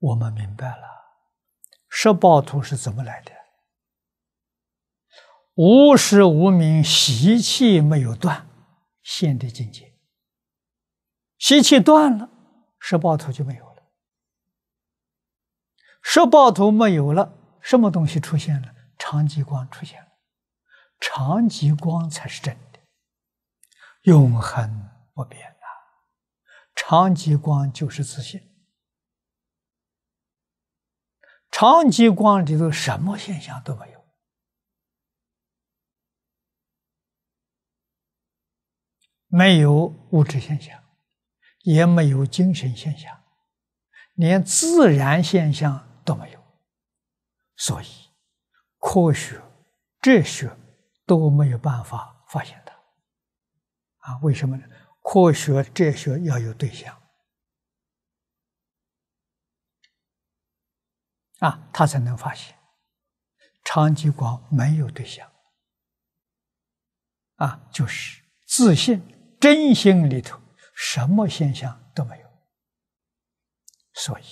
我们明白了，识报图是怎么来的？无时无名，习气没有断，现的境界。习气断了，识报图就没有了。识报图没有了，什么东西出现了？长极光出现了。长极光才是真的，永恒不变啊！长极光就是自信。长极光里头什么现象都没有，没有物质现象，也没有精神现象，连自然现象都没有，所以科学、哲学都没有办法发现它。啊，为什么呢？科学、哲学要有对象。啊，他才能发现长吉光没有对象。啊，就是自信真心里头什么现象都没有，所以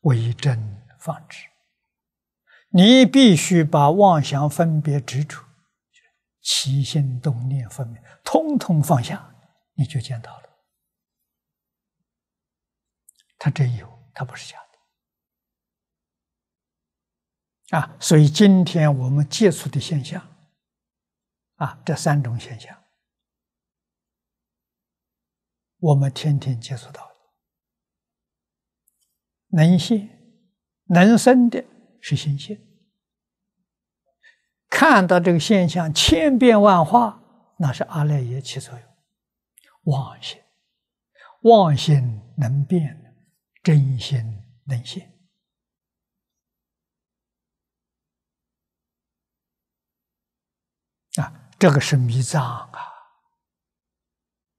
为真放之，你必须把妄想分别执着、起心动念分别，通通放下，你就见到了。他真有，他不是假的。啊，所以今天我们接触的现象，啊，这三种现象，我们天天接触到，能现、能生的是心性。看到这个现象千变万化，那是阿赖耶起作用，妄心，妄心能变，真心能现。这个是迷障啊！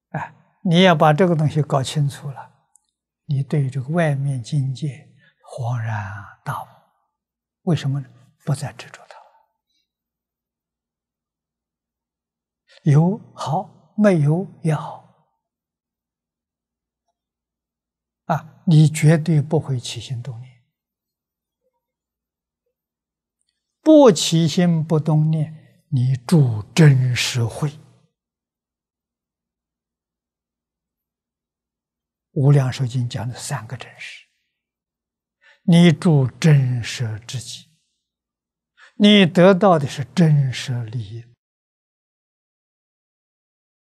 哎，你要把这个东西搞清楚了，你对这个外面境界恍然大悟。为什么呢？不再执着它？有好没有也好啊，你绝对不会起心动念，不起心不动念。你住真实会，《无量寿经》讲的三个真实。你住真实之己，你得到的是真实利益。